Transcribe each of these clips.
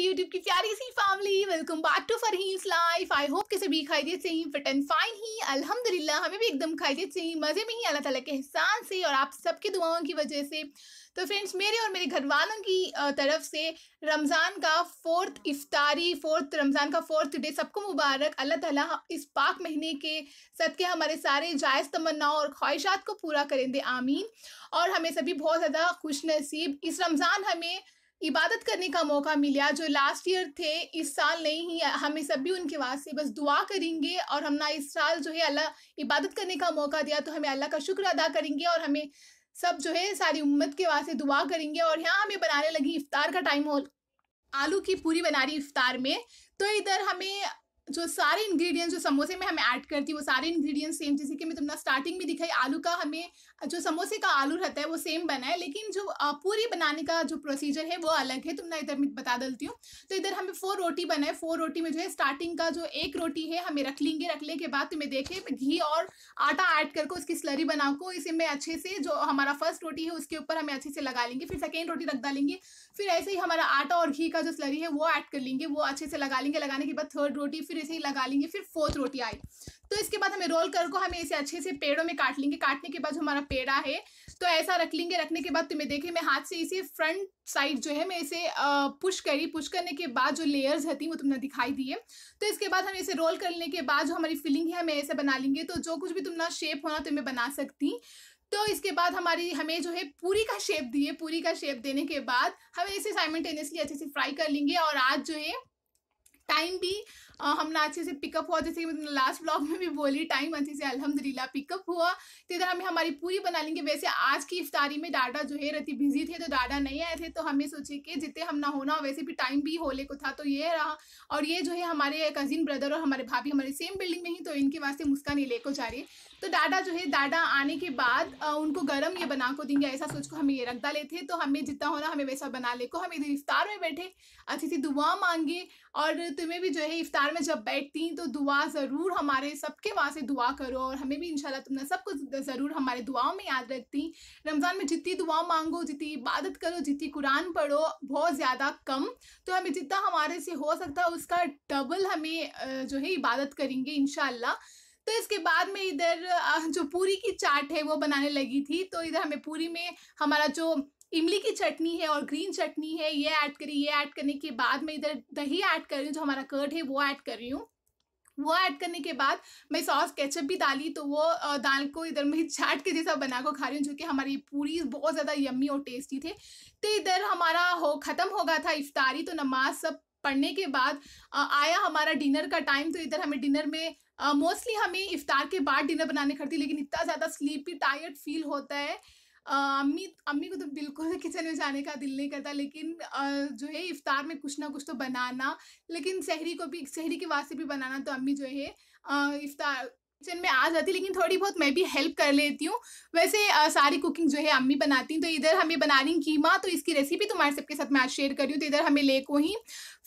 YouTube की प्यारी सी family welcome back to Farheem's life I hope के सभी खायदियत से ही फिट एंड फाइन ही अल्हम्दुलिल्लाह हमें भी एकदम खायदियत से ही मज़े में ही अल्लाह ताला के एहसान से और आप सबकी दुआओं की वजह से तो फ्रेंड्स मेरे और मेरे घर वालों की तरफ से रमज़ान का फोर्थ इफ्तारी फोर्थ रमज़ान का फोर्थ डे सबको मुबारक अल्लाह ताला इस पाक महीने के सदके हमारे सारे जायज़ तमन्नाओं और ख्वाहिशात को पूरा करें दे आमीन और हमें सभी बहुत ज़्यादा खुश नसीब इस रमज़ान हमें इबादत करने का मौका मिला जो लास्ट ईयर थे इस साल नहीं ही हमें सभी भी उनके वास्ते बस दुआ करेंगे और हम ना इस साल जो है अल्लाह इबादत करने का मौका दिया तो हमें अल्लाह का शुक्र अदा करेंगे और हमें सब जो है सारी उम्मत के वास्ते दुआ करेंगे और यहाँ हमें बनाने लगी इफ्तार का टाइम हो आलू की पूरी बना रही इफ्तार में तो इधर हमें जो सारे इंग्रेडिएंट्स जो समोसे में हमें ऐड करती हूँ वो सारे इंग्रेडिएंट्स सेम जैसे कि मैं तुमने स्टार्टिंग में दिखाई आलू का हमें जो समोसे का आलू रहता है वो सेम बना है लेकिन जो पूरी बनाने का जो प्रोसीजर है वो अलग है तुमने इधर मैं बता देती हूँ तो इधर हमें फोर रोटी बनाए फोर रोटी में जो है स्टार्टिंग का जो एक रोटी है हमें रख लेंगे रखने के बाद तुम्हें देखे घी और आटा ऐड करके उसकी स्लरी बना को इसे में अच्छे से जो हमारा फर्स्ट रोटी है उसके ऊपर हमें अच्छे से लगा लेंगे फिर सेकेंड रोटी रख डालेंगे फिर ऐसे ही हमारा आटा और घी का जो स्लरी है वो ऐड कर लेंगे वो अच्छे से लगा लेंगे लगाने के बाद थर्ड रोटी फिर ऐसे ही लगा लेंगे फिर फोर्थ रोटी आई तो इसके बाद हमें रोल कर को हमें इसे अच्छे से पेड़ों में काट लेंगे काटने के बाद जो हमारा पेड़ा है तो ऐसा रख लेंगे रखने के बाद तुम्हें देखे मैं हाथ से इसे फ्रंट साइड जो है मैं इसे पुश करी पुश करने के बाद जो लेयर्स थी वो तुमने दिखाई दिए तो इसके बाद हम इसे रोल करने के बाद जो हमारी फिलिंग है हमें ऐसे बना लेंगे तो जो कुछ भी तुमना शेप होना तुम्हें तो बना सकती तो इसके बाद हमारी हमें जो है पूरी का शेप दिए पूरी का शेप देने के बाद हमें इसे साइमेंटेनियसली अच्छे से फ्राई कर लेंगे और आज जो है टाइम भी आ, हमने अच्छे से पिकअप हुआ जैसे कि लास्ट ब्लॉग में भी बोली टाइम अच्छे से अलहमदिल्ला पिकअप हुआ तो इधर हमें हमारी पूरी बना लेंगे वैसे आज की इफ्तारी में डाडा जो है रहती बिजी थे तो डाडा नहीं आए थे तो हमें सोचे कि जितने हम ना होना वैसे भी टाइम भी होले को था तो ये रहा और ये जो है हमारे कजिन ब्रदर और हमारे भाभी हमारे सेम बिल्डिंग में ही तो इनके वास्ते मुस्कान ये लेकर जा रही है तो डाडा जो है डाडा आने के बाद उनको गर्म ये बना को देंगे ऐसा सोच को हमें ये रख डाले थे तो हमें जितना होना हमें वैसा बना ले को हम इधर इफ्तार में बैठे अच्छी सी दुआ मांगे और तुम्हें भी जो है इफ्तार में जब बैठती तो दुआ ज़रूर हमारे सबके वहाँ से दुआ करो और हमें भी इंशाल्लाह तुमने सब कुछ ज़रूर हमारे दुआओं में याद रखती रमज़ान में जितनी दुआ मांगो जितनी इबादत करो जितनी कुरान पढ़ो बहुत ज़्यादा कम तो हमें जितना हमारे से हो सकता है उसका डबल हमें जो है इबादत करेंगे इनशाला तो इसके बाद में इधर जो पूरी की चाट है वो बनाने लगी थी तो इधर हमें पूरी में हमारा जो इमली की चटनी है और ग्रीन चटनी है ये ऐड करी ये ऐड करने के बाद मैं इधर दही ऐड कर रही हूँ जो हमारा कर्ड है वो ऐड कर रही हूँ वो ऐड करने के बाद मैं सॉस केचप भी डाली तो वो दाल को इधर मैं चाट के जैसा बना को खा रही हूँ जो कि हमारी पूरी बहुत ज़्यादा यम्मी और टेस्टी थे तो इधर हमारा हो ख़त्म हो गया था इफ्तारी तो नमाज सब पढ़ने के बाद आया हमारा डिनर का टाइम तो इधर हमें डिनर में मोस्टली हमें इफ्तार के बाद डिनर बनाने खड़ती लेकिन इतना ज़्यादा स्लीपी टायर्ड फील होता है अम्मी अम्मी को तो बिल्कुल किचन में जाने का दिल नहीं करता लेकिन जो है इफ्तार में कुछ ना कुछ तो बनाना लेकिन शहरी को भी शहरी के वास्ते भी बनाना तो अम्मी जो है इफ्तार किचन में आ जाती लेकिन थोड़ी बहुत मैं भी हेल्प कर लेती हूँ वैसे आ, सारी कुकिंग जो है अम्मी बनाती हैं तो इधर हमें बना रही कीमा तो इसकी रेसिपी तुम्हारे सबके साथ मैं आज शेयर कर रही हूँ तो इधर हमें लेको ही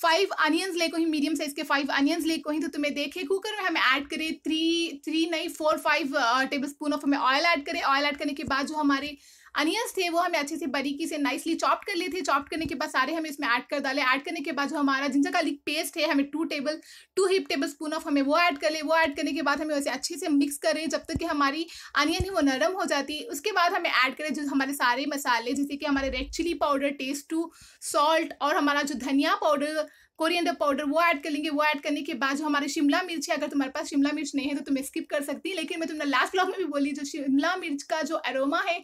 फाइव अनियंस लेको ही मीडियम साइज़ के फाइव अनियंस लेको ही तो तुम्हें देखे कुकर में हमें ऐड करें थ्री थ्री नहीं four five tablespoon of हमें ऑयल ऐड करें ऑयल ऐड करने के बाद जो हमारे अनियंस थे वो हमें अच्छे से बारीकी से नाइसली चॉप कर लिए थे चॉप करने के बाद सारे हमें इसमें ऐड कर डाले ऐड करने के बाद जो हमारा जिंजर गार्लिक पेस्ट है हमें two table two heap tablespoon of हमें वो ऐड कर ले वो ऐड करने के बाद हमें उसे अच्छे से मिक्स करें जब तक कि हमारी अनियन ही वो नरम हो जाती है उसके बाद हमें ऐड करें जो हमारे सारे मसाले जैसे कि हमारे red chilli powder taste to salt और हमारा जो धनिया पाउडर कोरिएंडर पाउडर वो ऐड कर लेंगे वो ऐड करने के बाद जो हमारे शिमला मिर्च है अगर तुम्हारे पास शिमला मिर्च नहीं है तो तुम्हें स्किप कर सकती है लेकिन मैं तुमने लास्ट ब्लॉग में भी बोली जो शिमला मिर्च का जो अरोमा है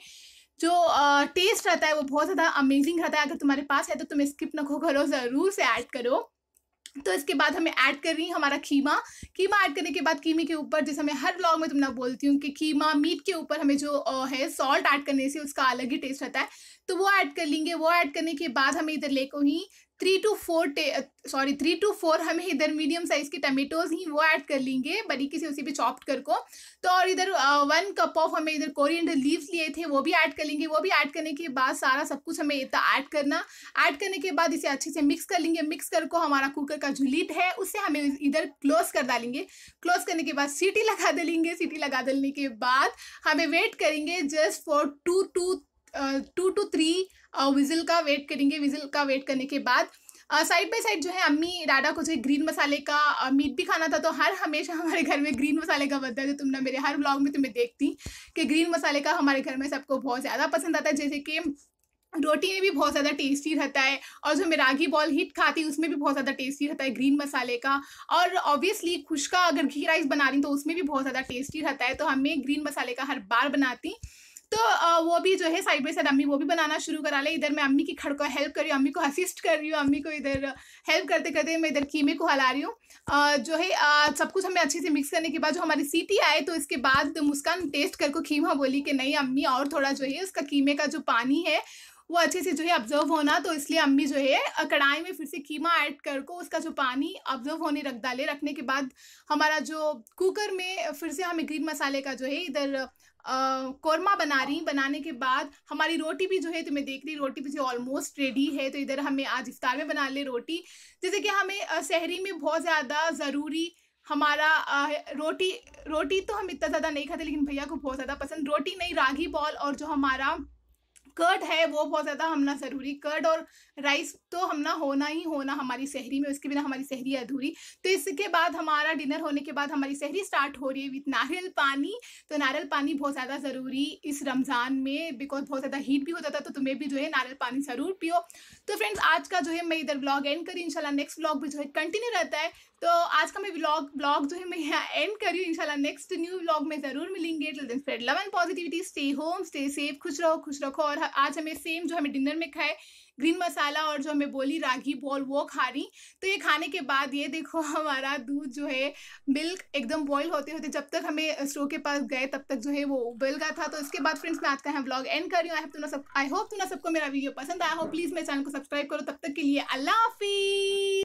जो टेस्ट रहता है वो बहुत ज़्यादा अमेजिंग रहता है अगर तुम्हारे पास है तो तुम स्किप खो करो ज़रूर से ऐड करो तो इसके बाद हमें ऐड कर रही है हमारा कीमा कीमा ऐड करने के बाद कीमे के ऊपर जैसे मैं हर ब्लॉग में तुम ना बोलती हूँ कि कीमा मीट के ऊपर हमें जो है सॉल्ट ऐड करने से उसका अलग ही टेस्ट रहता है तो वो ऐड कर लेंगे वो ऐड करने के बाद हमें इधर लेको ही three two four sorry three two four हमें इधर मीडियम साइज़ के टमेटोज़ ही वो ऐड कर लेंगे बरीके से उसी पे चॉप्ड करको तो और इधर वन कप ऑफ हमें इधर कोरिएंडर लीव्स लिए थे वो भी ऐड कर लेंगे वो भी ऐड करने के बाद सारा सब कुछ हमें इतना ऐड करना ऐड करने के बाद इसे अच्छे से मिक्स कर लेंगे मिक्स करको हमारा कुकर का जो लीड है उससे हमें इधर क्लोज कर डालेंगे क्लोज करने के बाद सीटी लगा देंगे सीटी लगा देने के बाद हमें वेट करेंगे just for two two two two three whistle का वेट करेंगे विजिल का वेट करने के बाद साइड बाय साइड जो है अम्मी डाडा को जो है ग्रीन मसाले का मीट भी खाना था तो हर हमेशा हमारे घर में ग्रीन मसाले का बनता है जो तो तुम ना मेरे हर ब्लॉग में तुम्हें तो देखती कि ग्रीन मसाले का हमारे घर में सबको बहुत ज़्यादा पसंद आता है जैसे कि रोटी में भी बहुत ज़्यादा टेस्टी रहता है और जो मैं रागी बॉल हिट खाती हूँ उसमें भी बहुत ज़्यादा टेस्टी रहता है ग्रीन मसाले का और ऑब्वियसली खुशका अगर घी राइस बना रही तो उसमें भी बहुत ज़्यादा टेस्टी रहता है तो हमें ग्रीन मसाले का हर बार बनाती तो वो भी जो है साइड बाई साइड अम्मी वो भी बनाना शुरू करा ले इधर मैं अम्मी की खड़को हेल्प कर रही हूँ अम्मी को असिस्ट कर रही हूँ अम्मी को इधर हेल्प करते करते मैं इधर कीमे को हला रही हूँ जो है सब कुछ हमें अच्छे से मिक्स करने के बाद जो हमारी सीटी आए तो इसके बाद मुस्कान टेस्ट कर को खीमा बोली कि नहीं अम्मी और थोड़ा जो है उसका कीमे का जो पानी है वो अच्छे से जो है ऑब्जर्व होना तो इसलिए अम्मी जो है कढ़ाई में फिर से कीमा ऐड कर को उसका जो पानी ऑब्जर्व होने रख डाले रखने के बाद हमारा जो कुकर में फिर से हमें ग्रीन मसाले का जो है इधर कौरमा बना रही बनाने के बाद हमारी रोटी भी जो है तो मैं देख रही रोटी भी जो ऑलमोस्ट रेडी है तो इधर हमें आज इफ्तार में बना ले रोटी जैसे कि हमें शहरी में बहुत ज़्यादा ज़रूरी हमारा रोटी रोटी तो हम इतना ज़्यादा नहीं खाते लेकिन भैया को बहुत ज़्यादा पसंद रोटी नहीं रागी बॉल और जो हमारा कर्ड है वो बहुत ज़्यादा हमना ज़रूरी कर्ड और राइस तो हमना होना ही होना हमारी शहरी में उसके बिना हमारी शहरी अधूरी तो इसके बाद हमारा डिनर होने के बाद हमारी शहरी स्टार्ट हो रही है विथ नारियल पानी तो नारियल पानी बहुत ज़्यादा ज़रूरी इस रमज़ान में बिकॉज बहुत ज़्यादा हीट भी होता था तो तुम्हें भी जो है नारियल पानी ज़रूर पियो तो फ्रेंड्स आज का जो है मैं इधर ब्लॉग एंड करी इंशाल्लाह नेक्स्ट ब्लॉग भी जो है कंटिन्यू रहता है तो आज का मैं ब्लॉग ब्लॉग जो है मैं यहाँ एंड करी इंशाल्लाह नेक्स्ट न्यू ब्लॉग में ज़रूर मिलेंगे love and positivity stay home stay safe खुश रहो खुश रखो और आज हमें सेम जो हमें डिनर में खाए ग्रीन मसाला और जो हमें बोली रागी बॉल वो खा रही तो ये खाने के बाद ये देखो हमारा दूध जो है मिल्क एकदम बॉईल होते होते जब तक हमें स्टोर के पास गए तब तक जो है वो उबल गया था तो इसके बाद फ्रेंड्स मैं आज का हम ब्लॉग एंड कर रही हूँ आई सब आई होप तुम ना सबको मेरा वीडियो पसंद आया हो प्लीज़ मेरे चैनल को सब्सक्राइब करो तब तक के लिए अल्लाह हाफिज